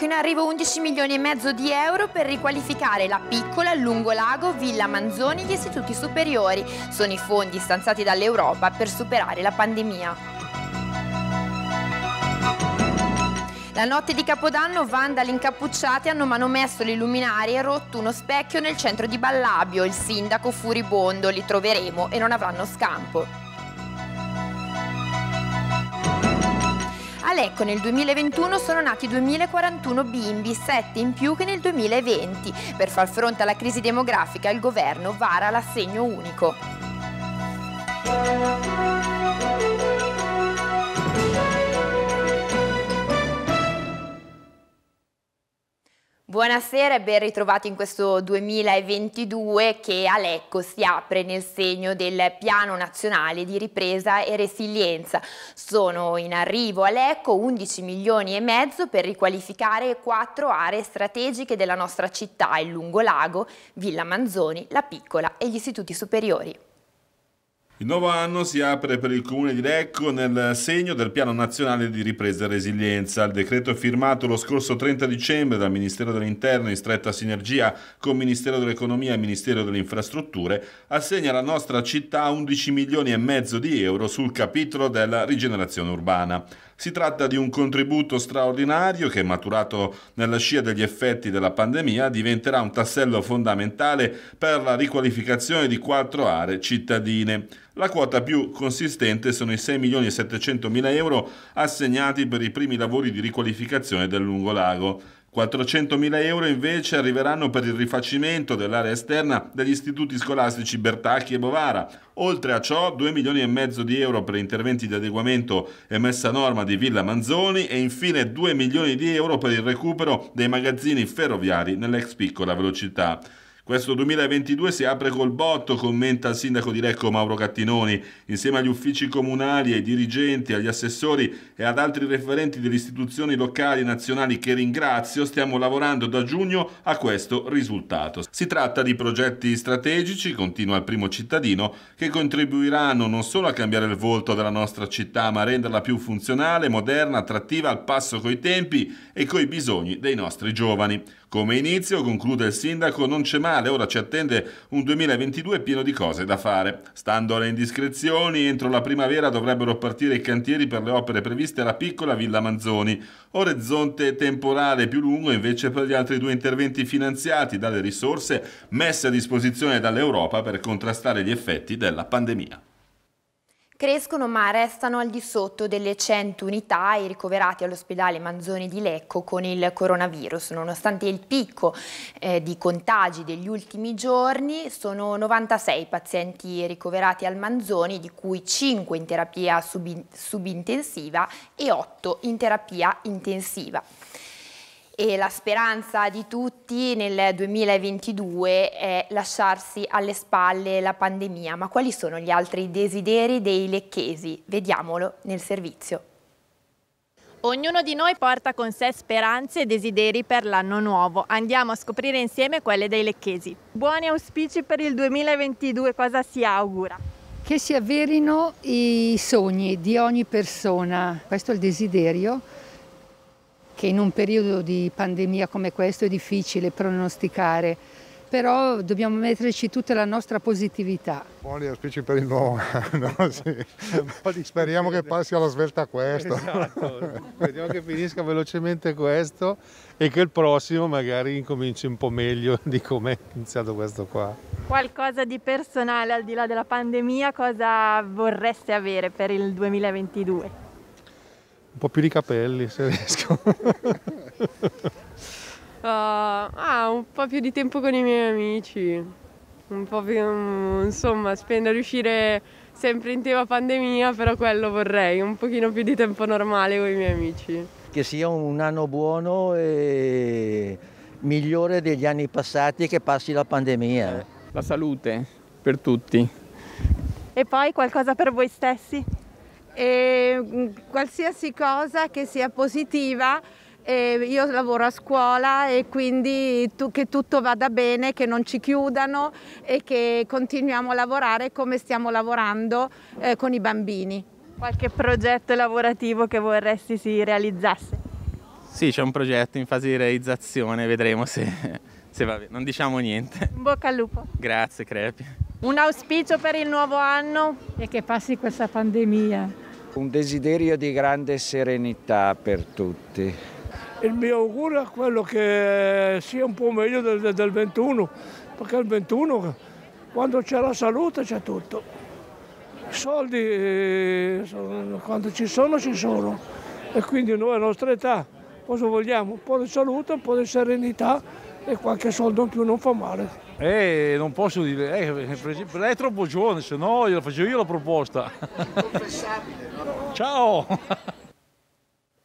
che in arrivo 11 milioni e mezzo di euro per riqualificare la piccola Lungolago, Villa Manzoni e gli istituti superiori. Sono i fondi stanziati dall'Europa per superare la pandemia. La notte di Capodanno vandali incappucciati hanno manomesso le luminarie e rotto uno specchio nel centro di Ballabio. Il sindaco furibondo li troveremo e non avranno scampo. Alecco nel 2021 sono nati 2041 bimbi, 7 in più che nel 2020. Per far fronte alla crisi demografica il governo vara l'assegno unico. Buonasera e ben ritrovati in questo 2022 che a Lecco si apre nel segno del Piano Nazionale di Ripresa e Resilienza. Sono in arrivo a Lecco 11 milioni e mezzo per riqualificare quattro aree strategiche della nostra città, il Lungolago, Villa Manzoni, La Piccola e gli istituti superiori. Il nuovo anno si apre per il Comune di Lecco nel segno del Piano Nazionale di Ripresa e Resilienza. Il decreto firmato lo scorso 30 dicembre dal Ministero dell'Interno in stretta sinergia con Ministero dell'Economia e Ministero delle Infrastrutture assegna alla nostra città 11 milioni e mezzo di euro sul capitolo della rigenerazione urbana. Si tratta di un contributo straordinario che, maturato nella scia degli effetti della pandemia, diventerà un tassello fondamentale per la riqualificazione di quattro aree cittadine. La quota più consistente sono i 6 milioni e 700 mila euro assegnati per i primi lavori di riqualificazione del lungolago. 400.000 euro invece arriveranno per il rifacimento dell'area esterna degli istituti scolastici Bertacchi e Bovara. Oltre a ciò, 2 milioni e mezzo di euro per interventi di adeguamento e messa a norma di Villa Manzoni e infine 2 milioni di euro per il recupero dei magazzini ferroviari nell'ex piccola velocità. Questo 2022 si apre col botto, commenta il sindaco di Recco Mauro Cattinoni. Insieme agli uffici comunali, ai dirigenti, agli assessori e ad altri referenti delle istituzioni locali e nazionali che ringrazio, stiamo lavorando da giugno a questo risultato. Si tratta di progetti strategici, continua il primo cittadino, che contribuiranno non solo a cambiare il volto della nostra città, ma a renderla più funzionale, moderna, attrattiva, al passo coi tempi e coi bisogni dei nostri giovani. Come inizio, conclude il sindaco, non c'è male, ora ci attende un 2022 pieno di cose da fare. Stando alle indiscrezioni, entro la primavera dovrebbero partire i cantieri per le opere previste alla piccola Villa Manzoni. Orizzonte temporale più lungo invece per gli altri due interventi finanziati dalle risorse messe a disposizione dall'Europa per contrastare gli effetti della pandemia. Crescono ma restano al di sotto delle 100 unità i ricoverati all'ospedale Manzoni di Lecco con il coronavirus. Nonostante il picco eh, di contagi degli ultimi giorni, sono 96 i pazienti ricoverati al Manzoni, di cui 5 in terapia subintensiva e 8 in terapia intensiva e la speranza di tutti nel 2022 è lasciarsi alle spalle la pandemia, ma quali sono gli altri desideri dei lecchesi? Vediamolo nel servizio. Ognuno di noi porta con sé speranze e desideri per l'anno nuovo. Andiamo a scoprire insieme quelle dei lecchesi. Buoni auspici per il 2022, cosa si augura? Che si avverino i sogni di ogni persona, questo è il desiderio che in un periodo di pandemia come questo è difficile pronosticare, però dobbiamo metterci tutta la nostra positività. Buoni auspici per il nuovo anno, sì. speriamo che passi alla svelta questo. Esatto. speriamo che finisca velocemente questo e che il prossimo magari incominci un po' meglio di come è iniziato questo qua. Qualcosa di personale al di là della pandemia, cosa vorreste avere per il 2022? un po' più di capelli se riesco. uh, ah, un po' più di tempo con i miei amici, un po' più, mm, insomma, spendere, riuscire sempre in tema pandemia, però quello vorrei, un pochino più di tempo normale con i miei amici. Che sia un anno buono e migliore degli anni passati che passi la pandemia. Eh. La salute per tutti. E poi qualcosa per voi stessi? e mm, qualsiasi cosa che sia positiva. io lavoro a scuola e quindi che tutto vada bene, che non ci chiudano e che continuiamo a lavorare come stiamo lavorando eh, con i bambini. Qualche progetto lavorativo che vorresti si realizzasse? Sì, c'è un progetto in fase di realizzazione, vedremo se, se va bene. Non diciamo niente. Bocca al lupo. Grazie, Crepi. Un auspicio per il nuovo anno E che passi questa pandemia. Un desiderio di grande serenità per tutti. Il mio augurio è quello che sia un po' meglio del, del 21, perché il 21 quando c'è la salute c'è tutto. I soldi eh, quando ci sono ci sono e quindi noi alla nostra età cosa vogliamo? Un po' di salute, un po' di serenità e qualche soldo in più non fa male. Eh, non posso dire, eh, eh lei è troppo giovane, se no gliela facevo io la proposta. Inconfessabile, no? Ciao!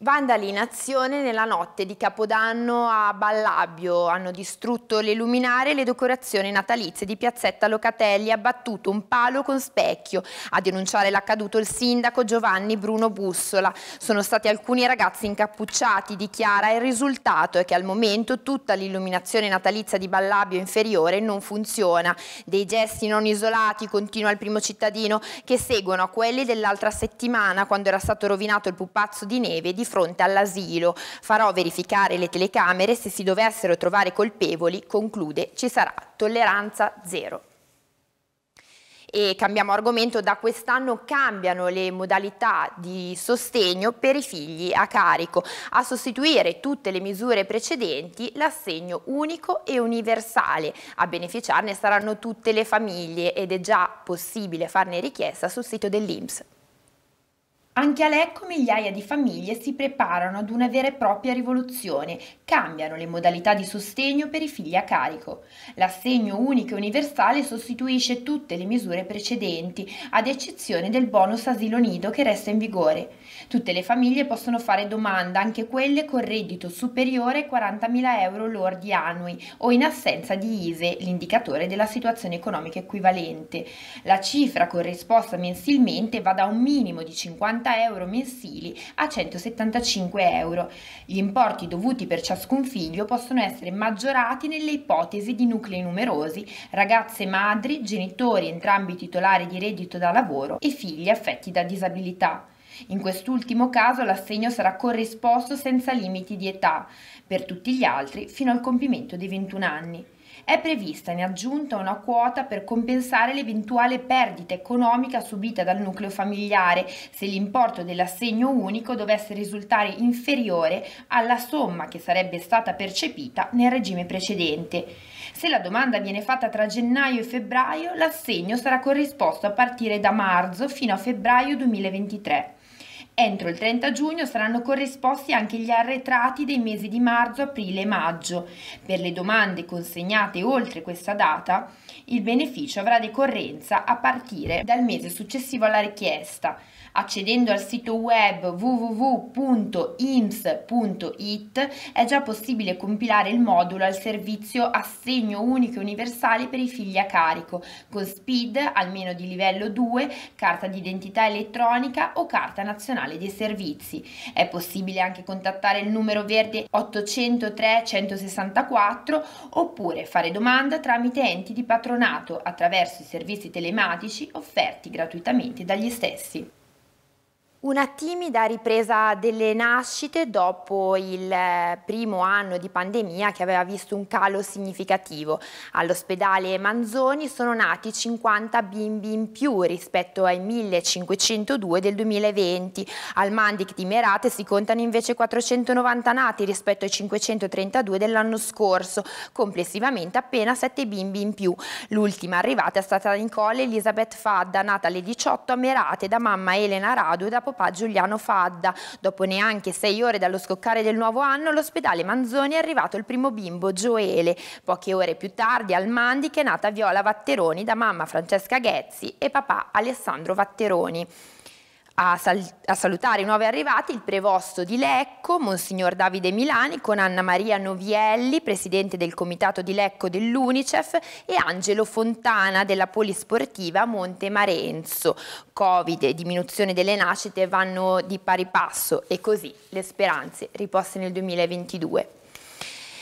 Vandali in azione nella notte di Capodanno a Ballabio hanno distrutto le luminarie e le decorazioni natalizie di Piazzetta Locatelli, abbattuto un palo con specchio. A denunciare l'accaduto il sindaco Giovanni Bruno Bussola. Sono stati alcuni ragazzi incappucciati, dichiara, il risultato è che al momento tutta l'illuminazione natalizia di Ballabio inferiore non funziona. Dei gesti non isolati, continua il primo cittadino, che seguono a quelli dell'altra settimana quando era stato rovinato il pupazzo di neve di fronte all'asilo. Farò verificare le telecamere, se si dovessero trovare colpevoli, conclude, ci sarà tolleranza zero. E cambiamo argomento, da quest'anno cambiano le modalità di sostegno per i figli a carico, a sostituire tutte le misure precedenti l'assegno unico e universale. A beneficiarne saranno tutte le famiglie ed è già possibile farne richiesta sul sito dell'Inps. Anche a Lecco migliaia di famiglie si preparano ad una vera e propria rivoluzione, cambiano le modalità di sostegno per i figli a carico. L'assegno unico e universale sostituisce tutte le misure precedenti, ad eccezione del bonus asilo nido che resta in vigore. Tutte le famiglie possono fare domanda, anche quelle con reddito superiore ai 40.000 euro lordi annui o in assenza di ISE, l'indicatore della situazione economica equivalente. La cifra corrisposta mensilmente va da un minimo di 50 euro mensili a 175 euro. Gli importi dovuti per ciascun figlio possono essere maggiorati nelle ipotesi di nuclei numerosi, ragazze madri, genitori entrambi titolari di reddito da lavoro e figli affetti da disabilità. In quest'ultimo caso l'assegno sarà corrisposto senza limiti di età, per tutti gli altri fino al compimento dei 21 anni. È prevista in aggiunta una quota per compensare l'eventuale perdita economica subita dal nucleo familiare se l'importo dell'assegno unico dovesse risultare inferiore alla somma che sarebbe stata percepita nel regime precedente. Se la domanda viene fatta tra gennaio e febbraio, l'assegno sarà corrisposto a partire da marzo fino a febbraio 2023. Entro il 30 giugno saranno corrisposti anche gli arretrati dei mesi di marzo, aprile e maggio. Per le domande consegnate oltre questa data, il beneficio avrà decorrenza a partire dal mese successivo alla richiesta. Accedendo al sito web www.ims.it è già possibile compilare il modulo al servizio Assegno Unico e Universale per i figli a carico, con SPID almeno di livello 2, carta d'identità elettronica o carta nazionale personale, dei servizi. È possibile anche contattare il numero verde 803 164 oppure fare domanda tramite enti di patronato attraverso i servizi telematici offerti gratuitamente dagli stessi. Una timida ripresa delle nascite dopo il eh, primo anno di pandemia che aveva visto un calo significativo. All'ospedale Manzoni sono nati 50 bimbi in più rispetto ai 1502 del 2020. Al Mandic di Merate si contano invece 490 nati rispetto ai 532 dell'anno scorso, complessivamente appena 7 bimbi in più. L'ultima arrivata è stata in colle Elisabeth Fadda, nata alle 18 a Merate da mamma Elena Radu e da papà Giuliano Fadda. Dopo neanche sei ore dallo scoccare del nuovo anno, all'ospedale Manzoni è arrivato il primo bimbo, Gioele. Poche ore più tardi al Mandic è nata Viola Vatteroni da mamma Francesca Ghezzi e papà Alessandro Vatteroni. A, sal- a, salutare i nuovi arrivati il prevosto di Lecco, Monsignor Davide Milani, con Anna Maria Novielli, presidente del comitato di Lecco dell'Unicef, e Angelo Fontana della Polisportiva Monte Marenzo. Covid e diminuzione delle nascite vanno di pari passo e così le speranze riposte nel 2022.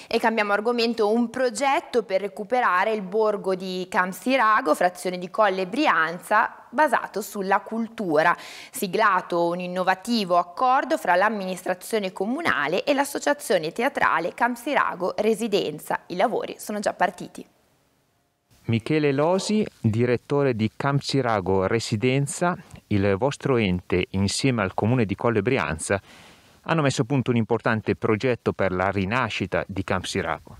E cambiamo argomento, un progetto per recuperare il borgo di Camsirago, frazione di Colle Brianza, basato sulla cultura. Siglato un innovativo accordo fra l'amministrazione comunale e l'associazione teatrale Campsirago Residenza. I lavori sono già partiti. Michele Losi, direttore di Campsirago Residenza, il vostro ente insieme al comune di Colle Brianza hanno messo a punto un importante progetto per la rinascita di Campsirago.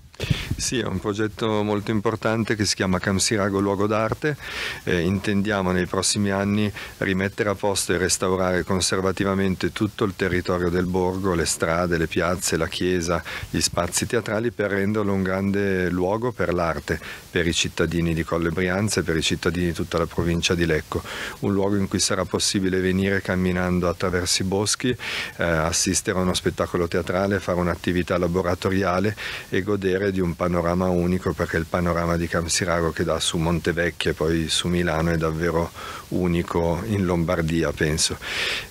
Sì, è un progetto molto importante che si chiama Camsirago Luogo d'Arte. Eh, intendiamo nei prossimi anni rimettere a posto e restaurare conservativamente tutto il territorio del borgo, le strade, le piazze, la chiesa, gli spazi teatrali per renderlo un grande luogo per l'arte, per i cittadini di Colle Brianza e per i cittadini di tutta la provincia di Lecco. Un luogo in cui sarà possibile venire camminando attraverso i boschi, eh, assistere a uno spettacolo teatrale, fare un'attività laboratoriale e godere ricerca di un panorama unico perché il panorama di Campsirago che dà su Montevecchia e poi su Milano è davvero unico in Lombardia, penso.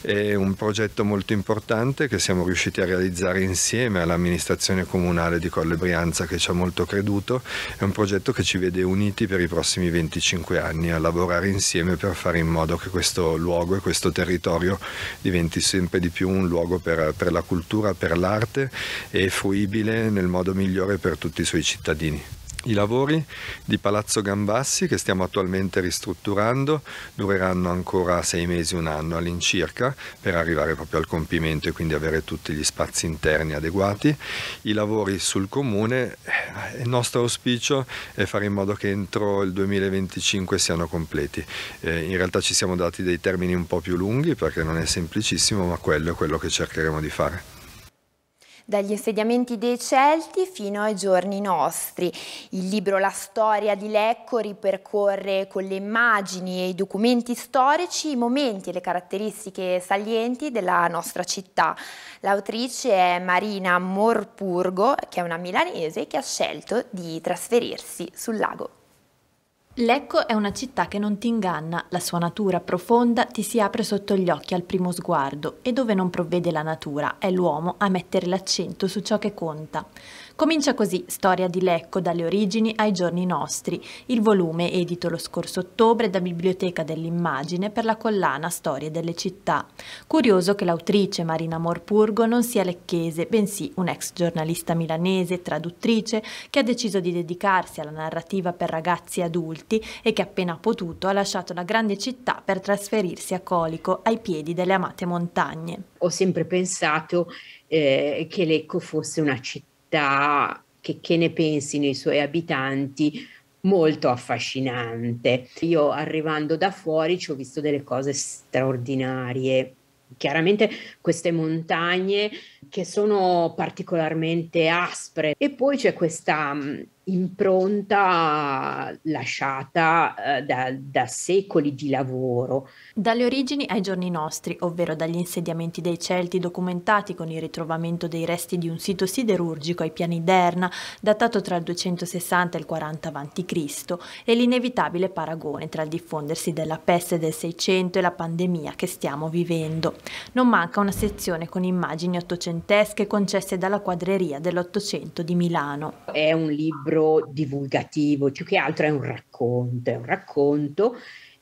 È un progetto molto importante che siamo riusciti a realizzare insieme all'amministrazione comunale di Colle Brianza che ci ha molto creduto, è un progetto che ci vede uniti per i prossimi 25 anni a lavorare insieme per fare in modo che questo luogo e questo territorio diventi sempre di più un luogo per, per la cultura, per l'arte e fruibile nel modo migliore per tutti i suoi cittadini. I lavori di Palazzo Gambassi, che stiamo attualmente ristrutturando, dureranno ancora sei mesi, un anno all'incirca, per arrivare proprio al compimento e quindi avere tutti gli spazi interni adeguati. I lavori sul comune, eh, il nostro auspicio è fare in modo che entro il 2025 siano completi. Eh, in realtà ci siamo dati dei termini un po' più lunghi perché non è semplicissimo, ma quello è quello che cercheremo di fare dagli insediamenti dei Celti fino ai giorni nostri. Il libro La storia di Lecco ripercorre con le immagini e i documenti storici i momenti e le caratteristiche salienti della nostra città. L'autrice è Marina Morpurgo, che è una milanese che ha scelto di trasferirsi sul lago. Lecco è una città che non ti inganna, la sua natura profonda ti si apre sotto gli occhi al primo sguardo e dove non provvede la natura è l'uomo a mettere l'accento su ciò che conta. Comincia così Storia di Lecco dalle origini ai giorni nostri, il volume edito lo scorso ottobre da Biblioteca dell'Immagine per la collana Storie delle città. Curioso che l'autrice Marina Morpurgo non sia lecchese, bensì un'ex giornalista milanese, traduttrice, che ha deciso di dedicarsi alla narrativa per ragazzi e adulti e che appena potuto ha lasciato la grande città per trasferirsi a Colico, ai piedi delle amate montagne. Ho sempre pensato eh, che Lecco fosse una città città che, che ne pensino i suoi abitanti molto affascinante. Io arrivando da fuori ci ho visto delle cose straordinarie. Chiaramente queste montagne che sono particolarmente aspre e poi c'è questa impronta lasciata eh, da, da, secoli di lavoro. Dalle origini ai giorni nostri, ovvero dagli insediamenti dei Celti documentati con il ritrovamento dei resti di un sito siderurgico ai piani d'Erna, datato tra il 260 e il 40 a.C., e l'inevitabile paragone tra il diffondersi della peste del 600 e la pandemia che stiamo vivendo. Non manca una sezione con immagini ottocentesche concesse dalla quadreria dell'Ottocento di Milano. È un libro libro divulgativo, più che altro è un racconto, è un racconto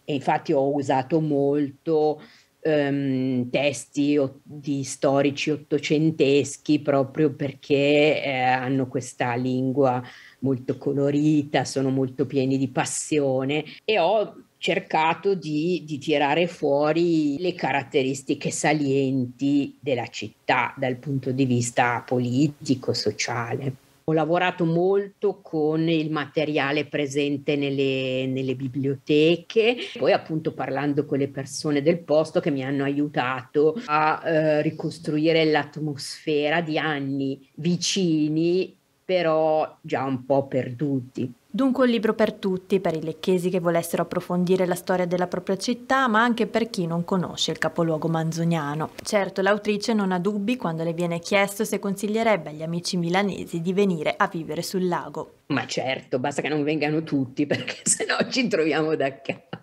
e infatti ho usato molto um, testi o- di storici ottocenteschi proprio perché eh, hanno questa lingua molto colorita, sono molto pieni di passione e ho cercato di, di, tirare fuori le caratteristiche salienti della città dal punto di vista politico, sociale ho lavorato molto con il materiale presente nelle, nelle, biblioteche, poi appunto parlando con le persone del posto che mi hanno aiutato a eh, ricostruire l'atmosfera di anni vicini, però già un po' perduti. Dunque un libro per tutti, per i lecchesi che volessero approfondire la storia della propria città, ma anche per chi non conosce il capoluogo manzoniano. Certo, l'autrice non ha dubbi quando le viene chiesto se consiglierebbe agli amici milanesi di venire a vivere sul lago. Ma certo, basta che non vengano tutti, perché sennò ci troviamo da capo.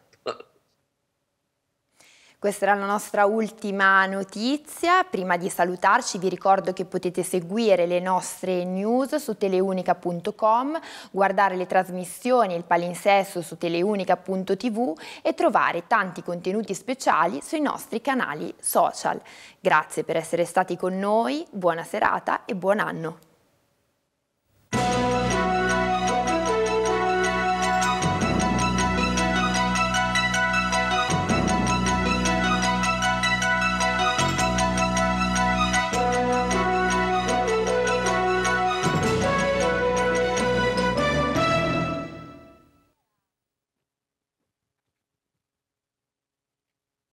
Questa era la nostra ultima notizia. Prima di salutarci vi ricordo che potete seguire le nostre news su teleunica.com, guardare le trasmissioni, e il palinsesto su teleunica.tv e trovare tanti contenuti speciali sui nostri canali social. Grazie per essere stati con noi, buona serata e buon anno!